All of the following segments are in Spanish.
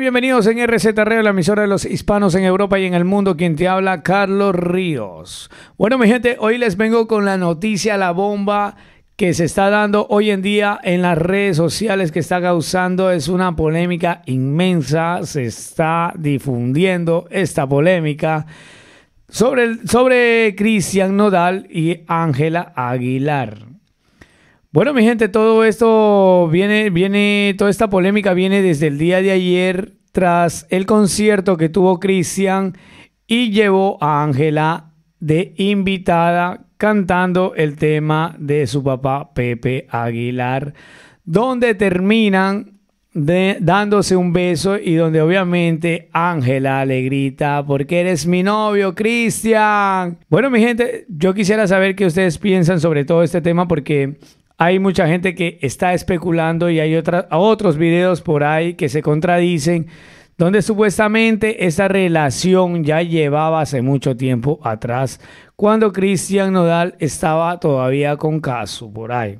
Bienvenidos en RZ la emisora de los hispanos en Europa y en el mundo, quien te habla, Carlos Ríos. Bueno, mi gente, hoy les vengo con la noticia, la bomba que se está dando hoy en día en las redes sociales que está causando es una polémica inmensa, se está difundiendo esta polémica sobre, sobre Cristian Nodal y Ángela Aguilar. Bueno, mi gente, todo esto viene, viene, toda esta polémica viene desde el día de ayer tras el concierto que tuvo Cristian y llevó a Ángela de invitada cantando el tema de su papá Pepe Aguilar, donde terminan dándose un beso y donde obviamente Ángela le grita, porque eres mi novio, Cristian. Bueno, mi gente, yo quisiera saber qué ustedes piensan sobre todo este tema porque hay mucha gente que está especulando y hay otros videos por ahí que se contradicen, donde supuestamente esa relación ya llevaba hace mucho tiempo atrás, cuando Cristian Nodal estaba todavía con Casu por ahí.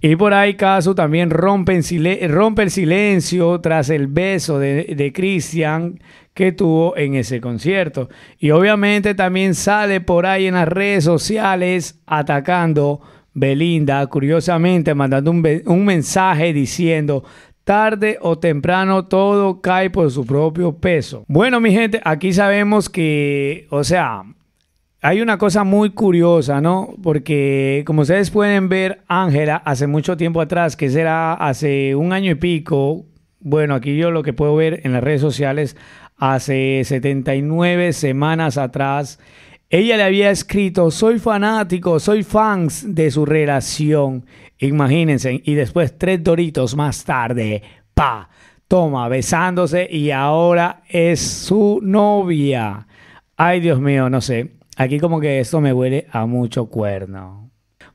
Y por ahí Casu también rompe, el silencio tras el beso de, de Cristian que tuvo en ese concierto. Y obviamente también sale por ahí en las redes sociales atacando Belinda, curiosamente mandando un, un mensaje diciendo, tarde o temprano todo cae por su propio peso. Bueno, mi gente, aquí sabemos que, o sea, hay una cosa muy curiosa, ¿no? Porque como ustedes pueden ver, Ángela hace mucho tiempo atrás, que será hace un año y pico, bueno, aquí yo lo que puedo ver en las redes sociales, hace 79 semanas atrás, ella le había escrito, soy fanático, soy fans de su relación. Imagínense, y después tres doritos más tarde, pa, toma, besándose y ahora es su novia. Ay, Dios mío, no sé. Aquí como que esto me huele a mucho cuerno.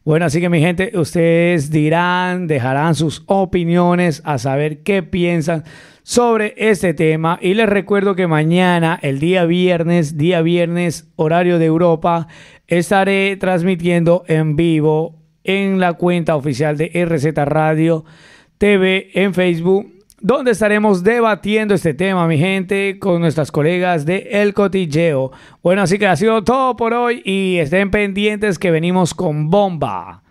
Bueno, así que mi gente, ustedes dirán, dejarán sus opiniones a saber qué piensan sobre este tema. Y les recuerdo que mañana, el día viernes, día viernes, horario de Europa, estaré transmitiendo en vivo en la cuenta oficial de RZ Radio TV en Facebook donde estaremos debatiendo este tema, mi gente, con nuestras colegas de El Cotilleo. Bueno, así que ha sido todo por hoy y estén pendientes que venimos con bomba.